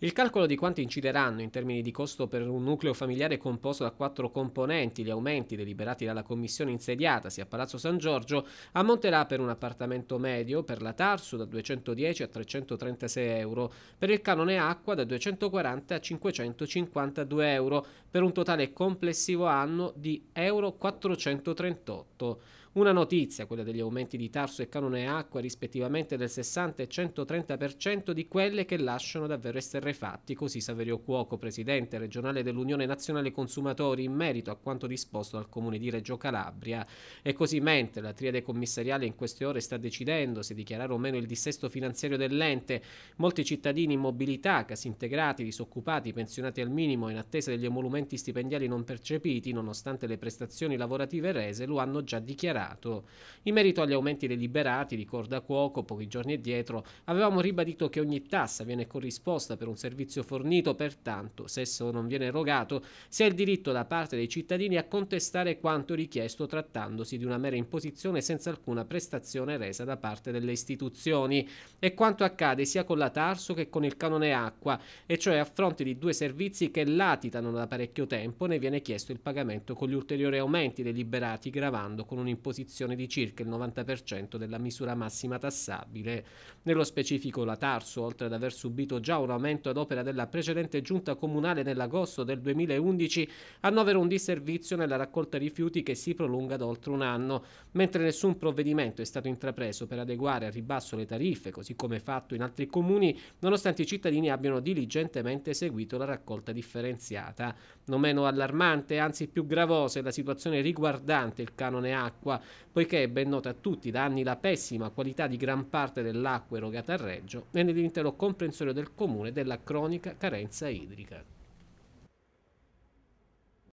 Il calcolo di quanto incideranno in termini di costo per un nucleo familiare composto da quattro componenti gli aumenti deliberati dalla commissione insediatasi a Palazzo San Giorgio ammonterà per un appartamento medio per la Tarsu da 210 a 336 euro, per il canone acqua da 240 a 552 euro, per un totale complessivo anno di euro 438. Una notizia, quella degli aumenti di Tarso e Canone Acqua, rispettivamente del 60 e 130% di quelle che lasciano davvero esterrefatti, così Saverio Cuoco, presidente regionale dell'Unione Nazionale Consumatori, in merito a quanto disposto dal comune di Reggio Calabria. E così mentre la triade commissariale in queste ore sta decidendo se dichiarare o meno il dissesto finanziario dell'ente, molti cittadini in mobilità, casi integrati, disoccupati, pensionati al minimo in attesa degli emolumenti stipendiali non percepiti, nonostante le prestazioni lavorative rese, lo hanno già dichiarato dichiarato. In merito agli aumenti deliberati, ricorda Cuoco, pochi giorni dietro, avevamo ribadito che ogni tassa viene corrisposta per un servizio fornito, pertanto, se esso non viene erogato, si ha il diritto da parte dei cittadini a contestare quanto richiesto trattandosi di una mera imposizione senza alcuna prestazione resa da parte delle istituzioni. E quanto accade sia con la Tarso che con il canone acqua, e cioè a fronte di due servizi che latitano da parecchio tempo, ne viene chiesto il pagamento con gli ulteriori aumenti deliberati gravando con un'imposizione disposizione di circa il 90% della misura massima tassabile. Nello specifico la Tarso, oltre ad aver subito già un aumento ad opera della precedente giunta comunale nell'agosto del 2011, annovera un disservizio nella raccolta rifiuti che si prolunga da oltre un anno, mentre nessun provvedimento è stato intrapreso per adeguare a ribasso le tariffe, così come fatto in altri comuni, nonostante i cittadini abbiano diligentemente seguito la raccolta differenziata. Non meno allarmante, anzi più gravosa, è la situazione riguardante il canone acqua, poiché è ben nota a tutti da anni la pessima qualità di gran parte dell'acqua erogata a Reggio e nell'intero comprensorio del comune della cronica carenza idrica.